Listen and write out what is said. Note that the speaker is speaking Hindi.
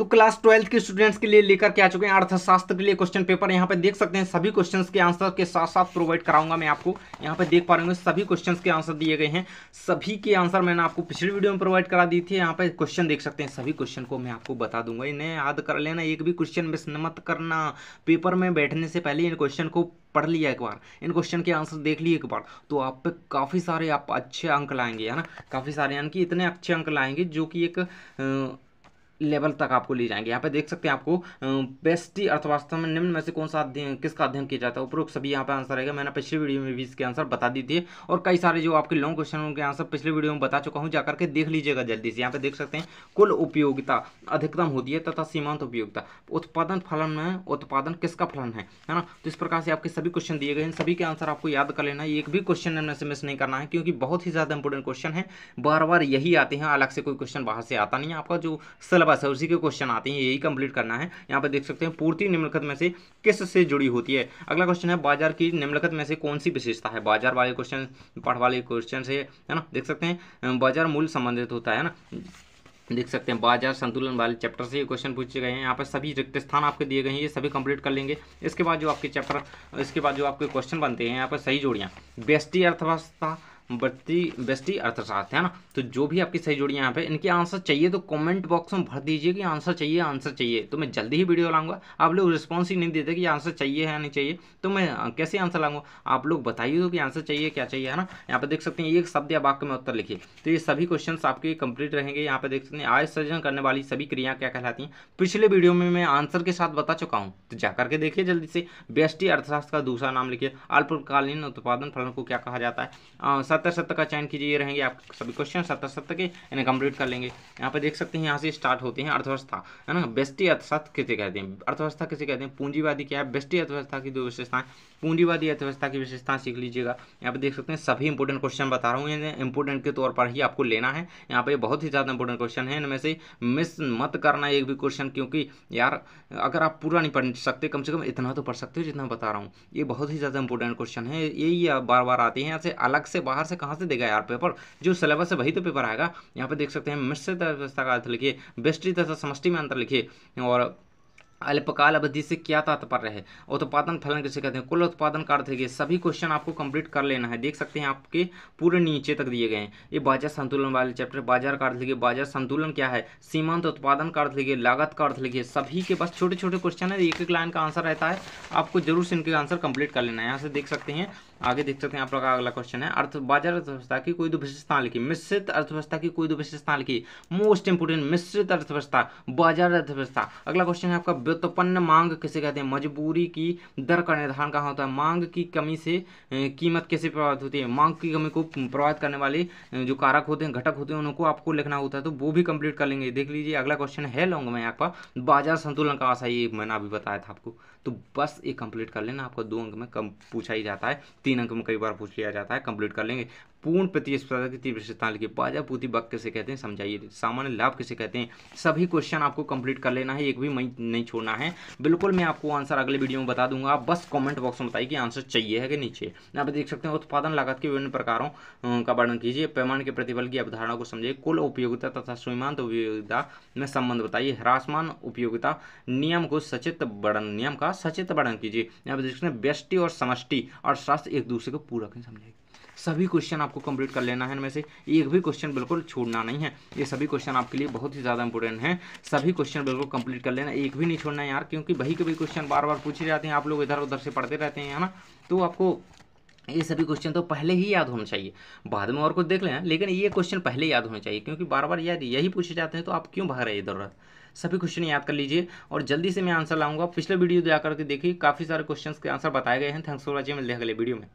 तो क्लास ट्वेल्थ के स्टूडेंट्स के लिए लेकर के आ चुके हैं अर्थशास्त्र के लिए क्वेश्चन पेपर यहाँ पे देख सकते हैं सभी क्वेश्चंस के आंसर के साथ साथ प्रोवाइड कराऊंगा मैं आपको यहाँ पे देख पा रहे सभी क्वेश्चंस के आंसर दिए गए हैं सभी के आंसर मैंने आपको पिछली वीडियो में प्रोवाइड करा दी थी यहाँ पे क्वेश्चन देख सकते हैं सभी क्वेश्चन को मैं आपको बता दूंगा इन्हें याद कर लेना एक भी क्वेश्चन मिस मत करना पेपर में बैठने से पहले इन क्वेश्चन को पढ़ लिया एक बार इन क्वेश्चन के आंसर देख लिए एक बार तो आप पे काफ़ी सारे आप अच्छे अंक लाएंगे है ना काफ़ी सारे यानी कि इतने अच्छे अंक लाएंगे जो कि एक लेवल तक आपको ले जाएंगे यहाँ पे देख सकते हैं आपको बेस्टी अर्थव्यवस्था में निम्न में से कौन सा अध्ययन किसका अध्ययन किया जाता है उपरोक्त सभी यहाँ पे आंसर आएगा मैंने पिछले वीडियो में भी इसके आंसर बता दी थी और कई सारे जो आपके लॉन्ग क्वेश्चन के आंसर पिछले वीडियो में बता चुका हूँ जाकर के देख लीजिएगा जल्दी से यहाँ पे देख सकते हैं कुल उपयोगिता अधिकतम होती है तथा सीमांत उपयोगिता उत्पादन फलन में उत्पादन किसका फलन है है ना तो इस प्रकार से आपके सभी क्वेश्चन दिए गए हैं सभी के आंसर आपको याद कर लेना एक भी क्वेश्चन इनमें से मिस नहीं करना है क्योंकि बहुत ही ज़्यादा इंपॉर्टेंट क्वेश्चन है बार बार यही आते हैं अलग से कोई क्वेश्चन बाहर से आता नहीं है आपका जो सिलेबस बस है उसी के क्वेश्चन आते हैं यही कंप्लीट करना है यहाँ पर देख सकते हैं पूर्ति निम्नलिखित में से किस से जुड़ी होती है अगला क्वेश्चन है बाजार की निम्नलिखित में से कौन सी विशेषता है बाजार वाले क्वेश्चन पढ़ वाले क्वेश्चन से है ना देख सकते हैं बाजार मूल्य संबंधित होता है ना देख सकते हैं बाजार संतुलन वाले चैप्टर से ये क्वेश्चन पूछे गए हैं यहाँ पर सभी रिक्त स्थान आपके दिए गए हैं ये सभी कंप्लीट कर लेंगे इसके बाद जो आपके चैप्टर इसके बाद जो आपके क्वेश्चन बनते हैं यहाँ पर सही जोड़ियाँ बेस्टी अर्थव्यवस्था बस्ती बस्ती अर्थशास्त्र है ना तो जो भी आपकी सही जोड़ी यहाँ पे इनके आंसर चाहिए तो कमेंट बॉक्स में भर दीजिए कि आंसर चाहिए आंसर चाहिए तो मैं जल्दी ही वीडियो लाऊंगा आप लोग रिस्पॉन्स ही नहीं देते कि आंसर चाहिए या नहीं चाहिए तो मैं कैसे आंसर लाऊंगा आप लोग बताइए तो कि आंसर चाहिए क्या चाहिए है ना यहाँ पर देख सकते हैं एक शब्द या वाक्य में उत्तर लिखिए तो ये सभी क्वेश्चन आपके कंप्लीट रहेंगे यहाँ पर देख सकते हैं आय सर्जन करने वाली सभी क्रियाँ क्या कहलाती हैं पिछले वीडियो में मैं आंसर के साथ बता चुका हूँ तो जाकर के देखिए जल्दी से बेस्टी अर्थशास्त्र का दूसरा नाम लिखिए अल्पकालीन उत्पादन फलन को क्या कहा जाता है सत्तर सत्तर का चयन कीजिए रहेंगे आप सभी क्वेश्चन सत्तर सत्तर के इन्हें कंप्लीट कर लेंगे यहाँ पे देख सकते हैं यहाँ से स्टार्ट होते हैं अर्थव्यवस्था है ना बेस्टी अर्थशास्त्र किसे कहते हैं अर्थव्यवस्था किसे कहते हैं पूंजीवादी क्या है बेस्टी अर्थव्यवस्था की दो विशेषताएं पूंजीवादी अर्थव्यवस्था की विशेषताएं सीख लीजिएगा यहाँ पे देख सकते हैं सभी इंपोर्टेंट क्वेश्चन बता रहा हूँ इन्हें के तौर पर ही आपको लेना है यहाँ पे बहुत ही ज़्यादा इंपोर्टेंट क्वेश्चन है इनमें से मिस मत करना एक भी क्वेश्चन क्योंकि यार अगर आप पूरा नहीं पढ़ सकते कम से कम इतना तो पढ़ सकते हो जितना बता रहा हूँ ये बहुत ही ज़्यादा इंपोर्टेंट क्वेश्चन है यही बार बार आते हैं यहाँ से अलग से बाहर से कहाँ से देगा यार पेपर जो सिलेबस है वही तो पेपर आएगा यहाँ पे देख सकते हैं मिश्रित अर्थव्यवस्था का अर्थ लिखिए बेस्टी तथा समष्टि में अंतर लिखिए और अल्पकाल अवधि से क्या तात्पर्य है उत्पादन फलन किसे कहते हैं कुल उत्पादन कार्य देखिए सभी क्वेश्चन आपको कंप्लीट कर लेना है देख सकते हैं आपके पूरे नीचे तक दिए गए हैं ये बाजार संतुलन वाले चैप्टर बाजार का अर्थ लिखिए बाजार संतुलन क्या है सीमांत उत्पादन का अर्थ लिखिए लागत का अर्थ लिखिए सभी के बस छोटे छोटे क्वेश्चन है एक एक लाइन का आंसर रहता है आपको जरूर से इनके आंसर कंप्लीट कर लेना है यहाँ से देख सकते हैं आगे देख सकते हैं आप लोग का अगला क्वेश्चन है अर्थ बाजार अर्थव्यवस्था की कोई दो विशेषता लिखी मिश्रित अर्थव्यवस्था की कोई दो विशेषता लिखी मोस्ट इंपोर्टेंट मिश्रित अर्थव्यवस्था बाजार अर्थव्यवस्था अगला क्वेश्चन है आपका व्युत्पन्न मांग किसे कहते हैं मजबूरी की दर का निर्धारण कहाँ होता है मांग की कमी से कीमत कैसे प्रभावित होती है मांग की कमी को प्रभावित करने वाले जो कारक होते हैं घटक होते हैं उनको आपको लिखना होता है तो वो भी कंप्लीट कर लेंगे देख लीजिए अगला क्वेश्चन है लॉन्ग में आपका बाजार संतुलन का आशा ये मैंने अभी बताया था आपको तो बस ये कंप्लीट कर लेना आपका दो अंक में कम पूछा ही जाता है तीन अंक में कई बार पूछ लिया जाता है कंप्लीट कर लेंगे पूर्ण प्रतिस्पर्धा की तीव्र लिखिए बाजापूर्ति बक कैसे कहते हैं समझाइए सामान्य लाभ कैसे कहते हैं सभी क्वेश्चन आपको कंप्लीट कर लेना है एक भी मई नहीं छोड़ना है बिल्कुल मैं आपको आंसर अगले वीडियो में बता दूंगा आप बस कमेंट बॉक्स में बताइए कि आंसर चाहिए है कि नीचे आप देख सकते हैं उत्पादन लागत के विभिन्न प्रकारों का वर्णन कीजिए पैमाण के प्रतिफल की अवधारणा को समझिए कुल उपयोगिता तथा सीमांत उपयोगिता में संबंध बताइए ह्रासमान उपयोगिता नियम को सचित वर्णन नियम का सचित वर्णन कीजिए यहाँ पर देख सकते हैं व्यष्टि और समष्टि अर्थशास्त्र एक दूसरे को पूरा समझाएगी सभी क्वेश्चन आपको कंप्लीट कर लेना है इनमें से एक भी क्वेश्चन बिल्कुल छोड़ना नहीं है ये सभी क्वेश्चन आपके लिए बहुत ही ज़्यादा इंपॉर्टेंट है सभी क्वेश्चन बिल्कुल कंप्लीट कर लेना एक भी नहीं छोड़ना यार क्योंकि वही के भी क्वेश्चन बार बार पूछे जाते हैं आप लोग इधर उधर से पढ़ते रहते हैं है ना तो आपको ये सभी क्वेश्चन तो पहले ही याद होना चाहिए बाद में और कुछ देख लें लेकिन ये क्वेश्चन पहले याद होने चाहिए क्योंकि बार बार याद यही पूछे जाते हैं तो आप क्यों भाग रहे हैं इधर उधर सभी क्वेश्चन याद कर लीजिए और जल्दी से मैं आंसर लाऊंगा पिछले वीडियो जा करके देखिए काफ़ी सारे क्वेश्चन के आंसर बताए गए हैं थैंक्स फॉर वॉचिंग मिलते हैं अगले वीडियो में